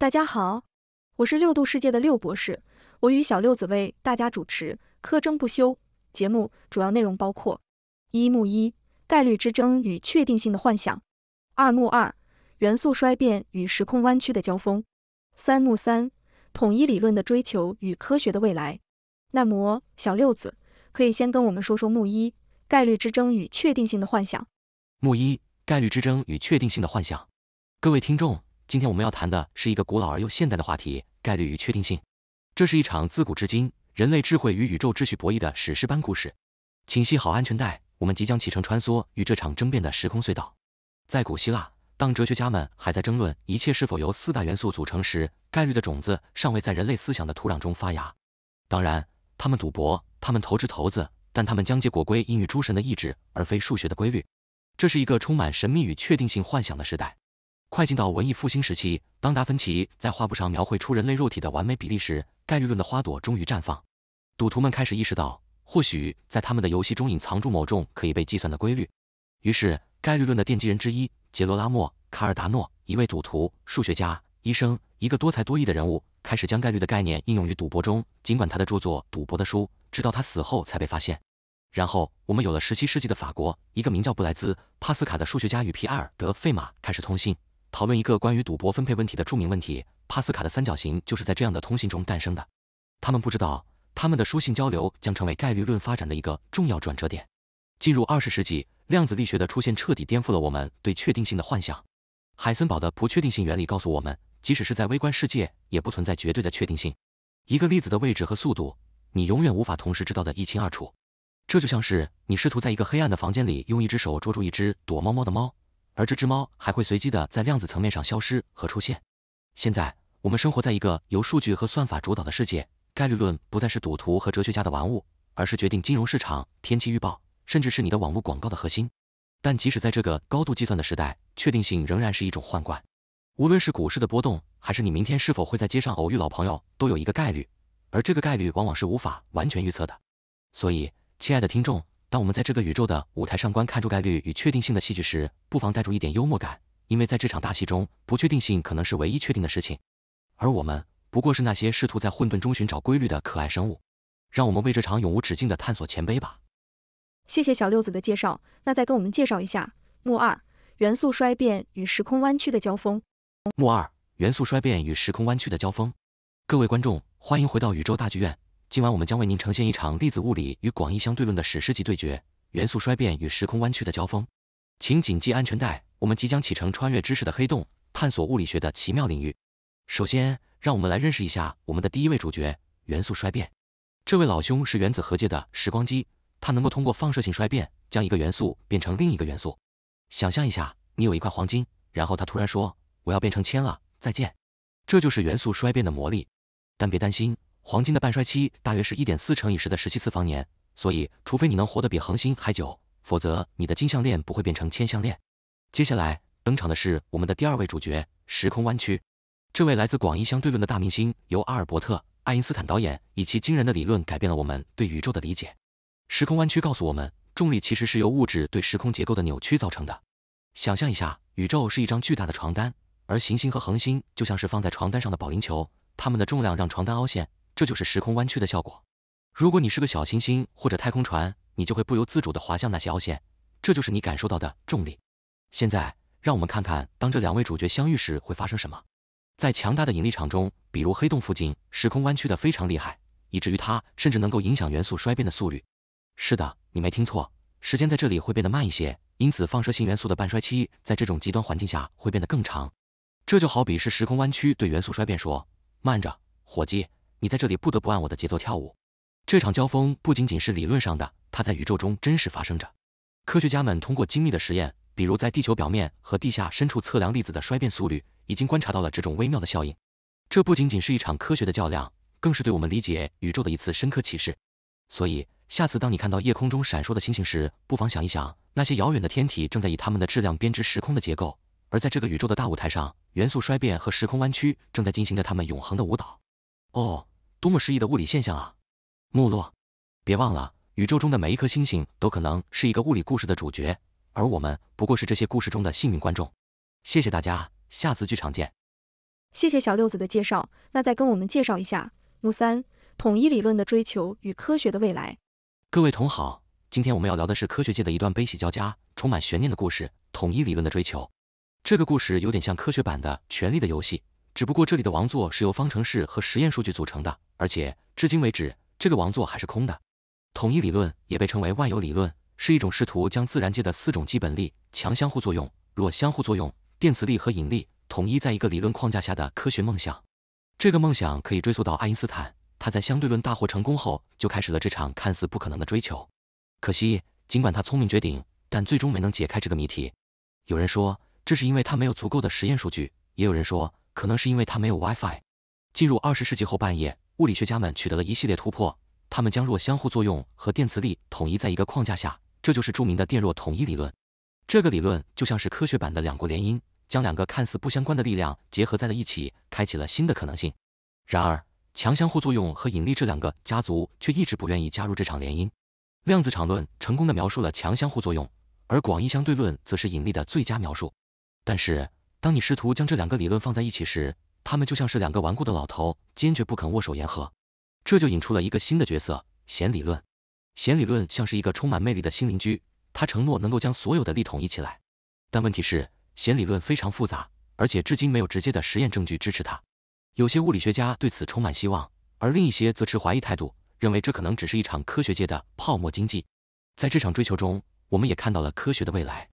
大家好，我是六度世界的六博士，我与小六子为大家主持《科争不休》节目，主要内容包括：一目一概率之争与确定性的幻想；二目二元素衰变与时空弯曲的交锋；三目三统一理论的追求与科学的未来。那么，小六子可以先跟我们说说目一概率之争与确定性的幻想。目一概率之争与确定性的幻想，各位听众。今天我们要谈的是一个古老而又现代的话题——概率与确定性。这是一场自古至今人类智慧与宇宙秩序博弈的史诗般故事。请系好安全带，我们即将启程穿梭于这场争辩的时空隧道。在古希腊，当哲学家们还在争论一切是否由四大元素组成时，概率的种子尚未在人类思想的土壤中发芽。当然，他们赌博，他们投掷骰子，但他们将结果归因于诸神的意志，而非数学的规律。这是一个充满神秘与确定性幻想的时代。快进到文艺复兴时期，当达芬奇在画布上描绘出人类肉体的完美比例时，概率论的花朵终于绽放。赌徒们开始意识到，或许在他们的游戏中隐藏住某种可以被计算的规律。于是，概率论的奠基人之一杰罗拉莫·卡尔达诺，一位赌徒、数学家、医生，一个多才多艺的人物，开始将概率的概念应用于赌博中。尽管他的著作《赌博的书》直到他死后才被发现。然后，我们有了17世纪的法国，一个名叫布莱兹·帕斯卡的数学家与皮埃尔·德·费马开始通信。讨论一个关于赌博分配问题的著名问题，帕斯卡的三角形就是在这样的通信中诞生的。他们不知道，他们的书信交流将成为概率论发展的一个重要转折点。进入二十世纪，量子力学的出现彻底颠覆了我们对确定性的幻想。海森堡的不确定性原理告诉我们，即使是在微观世界，也不存在绝对的确定性。一个粒子的位置和速度，你永远无法同时知道的一清二楚。这就像是你试图在一个黑暗的房间里用一只手捉住一只躲猫猫的猫。而这只猫还会随机的在量子层面上消失和出现。现在，我们生活在一个由数据和算法主导的世界，概率论不再是赌徒和哲学家的玩物，而是决定金融市场、天气预报，甚至是你的网络广告的核心。但即使在这个高度计算的时代，确定性仍然是一种宦官。无论是股市的波动，还是你明天是否会在街上偶遇老朋友，都有一个概率，而这个概率往往是无法完全预测的。所以，亲爱的听众，当我们在这个宇宙的舞台上观看住概率与确定性的戏剧时，不妨带住一点幽默感，因为在这场大戏中，不确定性可能是唯一确定的事情。而我们不过是那些试图在混沌中寻找规律的可爱生物。让我们为这场永无止境的探索前辈吧。谢谢小六子的介绍，那再跟我们介绍一下木二元素衰变与时空弯曲的交锋。木二元素衰变与时空弯曲的交锋。各位观众，欢迎回到宇宙大剧院。今晚我们将为您呈现一场粒子物理与广义相对论的史诗级对决，元素衰变与时空弯曲的交锋。请紧系安全带，我们即将启程穿越知识的黑洞，探索物理学的奇妙领域。首先，让我们来认识一下我们的第一位主角——元素衰变。这位老兄是原子核界的时光机，他能够通过放射性衰变将一个元素变成另一个元素。想象一下，你有一块黄金，然后他突然说：“我要变成铅了，再见。”这就是元素衰变的魔力。但别担心。黄金的半衰期大约是一点四乘以十的十七次方年，所以除非你能活得比恒星还久，否则你的金项链不会变成铅项链。接下来登场的是我们的第二位主角——时空弯曲。这位来自广义相对论的大明星由阿尔伯特·爱因斯坦导演，以其惊人的理论改变了我们对宇宙的理解。时空弯曲告诉我们，重力其实是由物质对时空结构的扭曲造成的。想象一下，宇宙是一张巨大的床单，而行星和恒星就像是放在床单上的保龄球，它们的重量让床单凹陷。这就是时空弯曲的效果。如果你是个小行星或者太空船，你就会不由自主地滑向那些凹陷，这就是你感受到的重力。现在，让我们看看当这两位主角相遇时会发生什么。在强大的引力场中，比如黑洞附近，时空弯曲的非常厉害，以至于它甚至能够影响元素衰变的速率。是的，你没听错，时间在这里会变得慢一些，因此放射性元素的半衰期在这种极端环境下会变得更长。这就好比是时空弯曲对元素衰变说，慢着，伙计。你在这里不得不按我的节奏跳舞。这场交锋不仅仅是理论上的，它在宇宙中真实发生着。科学家们通过精密的实验，比如在地球表面和地下深处测量粒子的衰变速率，已经观察到了这种微妙的效应。这不仅仅是一场科学的较量，更是对我们理解宇宙的一次深刻启示。所以，下次当你看到夜空中闪烁的星星时，不妨想一想，那些遥远的天体正在以它们的质量编织时空的结构，而在这个宇宙的大舞台上，元素衰变和时空弯曲正在进行着它们永恒的舞蹈。哦。多么诗意的物理现象啊！穆洛，别忘了，宇宙中的每一颗星星都可能是一个物理故事的主角，而我们不过是这些故事中的幸运观众。谢谢大家，下次剧场见。谢谢小六子的介绍，那再跟我们介绍一下木三，统一理论的追求与科学的未来。各位同好，今天我们要聊的是科学界的一段悲喜交加、充满悬念的故事——统一理论的追求。这个故事有点像科学版的《权力的游戏》。只不过这里的王座是由方程式和实验数据组成的，而且至今为止，这个王座还是空的。统一理论也被称为万有理论，是一种试图将自然界的四种基本力——强相互作用、弱相互作用、电磁力和引力——统一在一个理论框架下的科学梦想。这个梦想可以追溯到爱因斯坦，他在相对论大获成功后就开始了这场看似不可能的追求。可惜，尽管他聪明绝顶，但最终没能解开这个谜题。有人说，这是因为他没有足够的实验数据；也有人说，可能是因为它没有 WiFi。进入二十世纪后半叶，物理学家们取得了一系列突破，他们将弱相互作用和电磁力统一在一个框架下，这就是著名的电弱统一理论。这个理论就像是科学版的两国联姻，将两个看似不相关的力量结合在了一起，开启了新的可能性。然而，强相互作用和引力这两个家族却一直不愿意加入这场联姻。量子场论成功的描述了强相互作用，而广义相对论则是引力的最佳描述。但是，当你试图将这两个理论放在一起时，他们就像是两个顽固的老头，坚决不肯握手言和。这就引出了一个新的角色弦理论。弦理论像是一个充满魅力的新邻居，他承诺能够将所有的力统一起来。但问题是，弦理论非常复杂，而且至今没有直接的实验证据支持它。有些物理学家对此充满希望，而另一些则持怀疑态度，认为这可能只是一场科学界的泡沫经济。在这场追求中，我们也看到了科学的未来。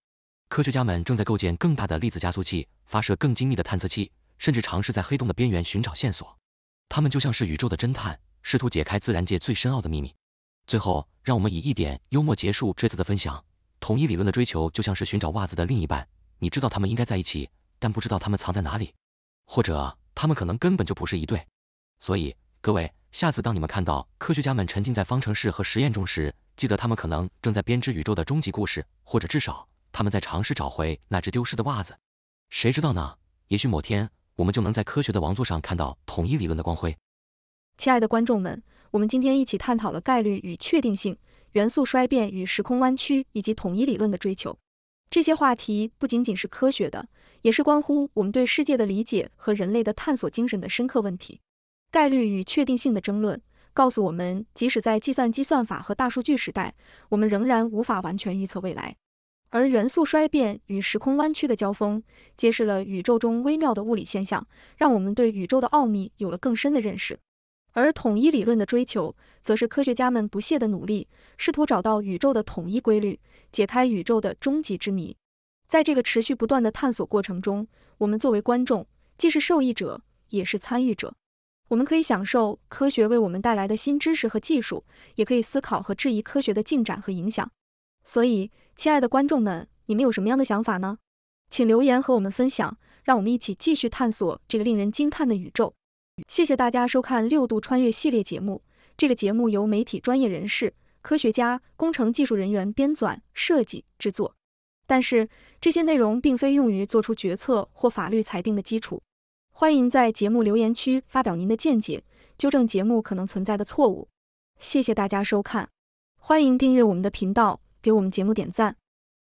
科学家们正在构建更大的粒子加速器，发射更精密的探测器，甚至尝试在黑洞的边缘寻找线索。他们就像是宇宙的侦探，试图解开自然界最深奥的秘密。最后，让我们以一点幽默结束这次的分享。统一理论的追求就像是寻找袜子的另一半，你知道他们应该在一起，但不知道他们藏在哪里，或者他们可能根本就不是一对。所以，各位，下次当你们看到科学家们沉浸在方程式和实验中时，记得他们可能正在编织宇宙的终极故事，或者至少。他们在尝试找回那只丢失的袜子，谁知道呢？也许某天我们就能在科学的王座上看到统一理论的光辉。亲爱的观众们，我们今天一起探讨了概率与确定性、元素衰变与时空弯曲以及统一理论的追求。这些话题不仅仅是科学的，也是关乎我们对世界的理解和人类的探索精神的深刻问题。概率与确定性的争论告诉我们，即使在计算机算法和大数据时代，我们仍然无法完全预测未来。而元素衰变与时空弯曲的交锋，揭示了宇宙中微妙的物理现象，让我们对宇宙的奥秘有了更深的认识。而统一理论的追求，则是科学家们不懈的努力，试图找到宇宙的统一规律，解开宇宙的终极之谜。在这个持续不断的探索过程中，我们作为观众，既是受益者，也是参与者。我们可以享受科学为我们带来的新知识和技术，也可以思考和质疑科学的进展和影响。所以，亲爱的观众们，你们有什么样的想法呢？请留言和我们分享，让我们一起继续探索这个令人惊叹的宇宙。谢谢大家收看《六度穿越》系列节目。这个节目由媒体专业人士、科学家、工程技术人员编纂、设计、制作，但是这些内容并非用于做出决策或法律裁定的基础。欢迎在节目留言区发表您的见解，纠正节目可能存在的错误。谢谢大家收看，欢迎订阅我们的频道。给我们节目点赞。